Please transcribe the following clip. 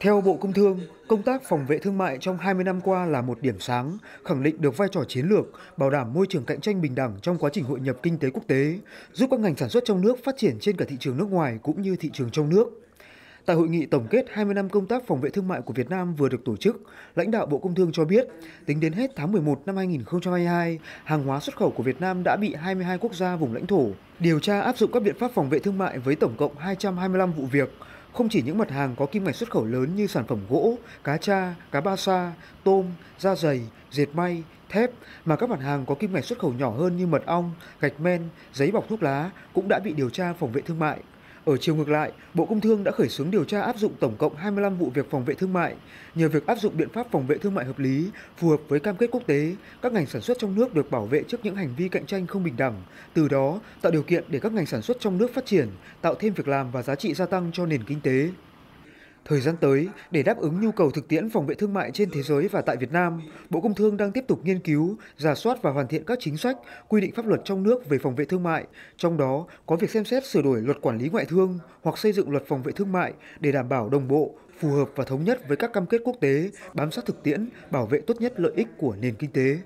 Theo Bộ Công Thương, công tác phòng vệ thương mại trong 20 năm qua là một điểm sáng, khẳng định được vai trò chiến lược, bảo đảm môi trường cạnh tranh bình đẳng trong quá trình hội nhập kinh tế quốc tế, giúp các ngành sản xuất trong nước phát triển trên cả thị trường nước ngoài cũng như thị trường trong nước. Tại hội nghị tổng kết 20 năm công tác phòng vệ thương mại của Việt Nam vừa được tổ chức, lãnh đạo Bộ Công Thương cho biết, tính đến hết tháng 11 năm 2022, hàng hóa xuất khẩu của Việt Nam đã bị 22 quốc gia vùng lãnh thổ điều tra áp dụng các biện pháp phòng vệ thương mại với tổng cộng 225 vụ việc, không chỉ những mặt hàng có kim ngạch xuất khẩu lớn như sản phẩm gỗ, cá tra, cá ba sa, tôm, da dày, dệt may, thép mà các mặt hàng có kim ngạch xuất khẩu nhỏ hơn như mật ong, gạch men, giấy bọc thuốc lá cũng đã bị điều tra phòng vệ thương mại. Ở chiều ngược lại, Bộ Công Thương đã khởi xướng điều tra áp dụng tổng cộng 25 vụ việc phòng vệ thương mại. Nhờ việc áp dụng biện pháp phòng vệ thương mại hợp lý, phù hợp với cam kết quốc tế, các ngành sản xuất trong nước được bảo vệ trước những hành vi cạnh tranh không bình đẳng, từ đó tạo điều kiện để các ngành sản xuất trong nước phát triển, tạo thêm việc làm và giá trị gia tăng cho nền kinh tế. Thời gian tới, để đáp ứng nhu cầu thực tiễn phòng vệ thương mại trên thế giới và tại Việt Nam, Bộ Công Thương đang tiếp tục nghiên cứu, giả soát và hoàn thiện các chính sách, quy định pháp luật trong nước về phòng vệ thương mại, trong đó có việc xem xét sửa đổi luật quản lý ngoại thương hoặc xây dựng luật phòng vệ thương mại để đảm bảo đồng bộ, phù hợp và thống nhất với các cam kết quốc tế, bám sát thực tiễn, bảo vệ tốt nhất lợi ích của nền kinh tế.